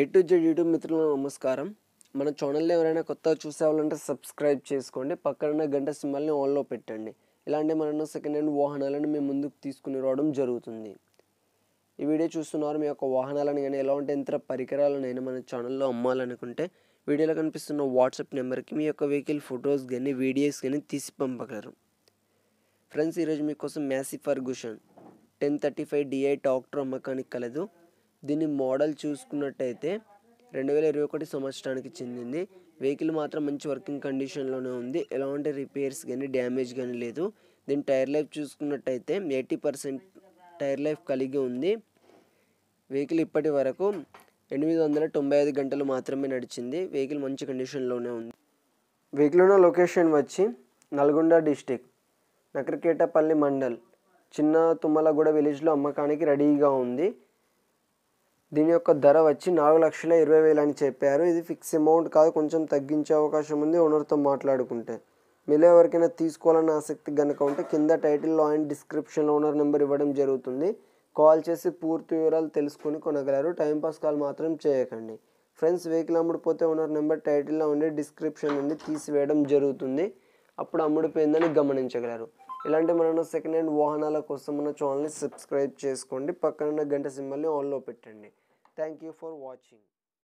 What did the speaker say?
A to Z YouTube మిత్రులు నమస్కారం మన ఛానల్లో ఎవరైనా కొత్తగా చూసేవాలంటే సబ్స్క్రైబ్ చేసుకోండి పక్కన గంట సింబల్ని ఆన్లో పెట్టండి ఇలాంటి మన సెకండ్ హ్యాండ్ వాహనాలను మేము ముందుకు తీసుకుని రావడం జరుగుతుంది ఈ వీడియో చూస్తున్నారు మీ యొక్క వాహనాలను కానీ ఎలాంటి ఇతర పరికరాలను మన ఛానల్లో అమ్మాలనుకుంటే వీడియోలో కనిపిస్తున్న వాట్సాప్ నెంబర్కి మీ యొక్క వెహికల్ ఫొటోస్ కానీ వీడియోస్ కానీ తీసి పంపగలరు ఫ్రెండ్స్ ఈరోజు మీకోసం Massey Ferguson ten thirty five DI tractor అమ్మకానికి కలదు దీని మోడల్ చూసుకున్నట్టయితే రెండు వేల ఇరవై ఒకటి సంవత్సరానికి చెందింది వెహికల్ మాత్రం మంచి వర్కింగ్ కండిషన్లోనే ఉంది ఎలాంటి రిపేర్స్ కానీ డ్యామేజ్ కానీ లేదు దీని టైర్ లైఫ్ చూసుకున్నట్టయితే ఎయిటీ పర్సెంట్ టైర్ లైఫ్ కలిగి ఉంది వెహికల్ ఇప్పటి వరకు ఎనిమిది వందల తొంభై ఐదు గంటలు మాత్రమే నడిచింది వెహికల్ మంచి కండిషన్లోనే ఉంది వెహికల్ ఉన్న లొకేషన్ వచ్చి నల్గొండ డిస్టిక్ నకరికేటపల్లి మండల్ చిన్న తుమ్మలగూడ విలేజ్లో అమ్మకానికి రెడీగా ఉంది దీని యొక్క ధర వచ్చి నాలుగు లక్షల ఇరవై వేలు అని చెప్పారు ఇది ఫిక్స్ అమౌంట్ కాదు కొంచెం తగ్గించే అవకాశం ఉంది ఓనర్తో మాట్లాడుకుంటే మీలో ఎవరికైనా తీసుకోవాలన్న ఆసక్తి కనుక ఉంటే కింద టైటిల్లో అండ్ డిస్క్రిప్షన్లో ఓనర్ నెంబర్ ఇవ్వడం జరుగుతుంది కాల్ చేసి పూర్తి వివరాలు తెలుసుకొని కొనగలరు టైంపాస్ కాల్ మాత్రం చేయకండి ఫ్రెండ్స్ వెహికల్ అమ్ముడిపోతే ఓనర్ నెంబర్ టైటిల్లో ఉండి డిస్క్రిప్షన్ నుండి తీసివేయడం జరుగుతుంది అప్పుడు అమ్ముడిపోయిందని గమనించగలరు ఇలాంటి మన సెకండ్ హ్యాండ్ వాహనాల కోసం మన ఛానల్ని సబ్స్క్రైబ్ చేసుకోండి పక్కనున్న గంట సింబల్ని ఆన్లో పెట్టండి థ్యాంక్ యూ ఫర్ వాచింగ్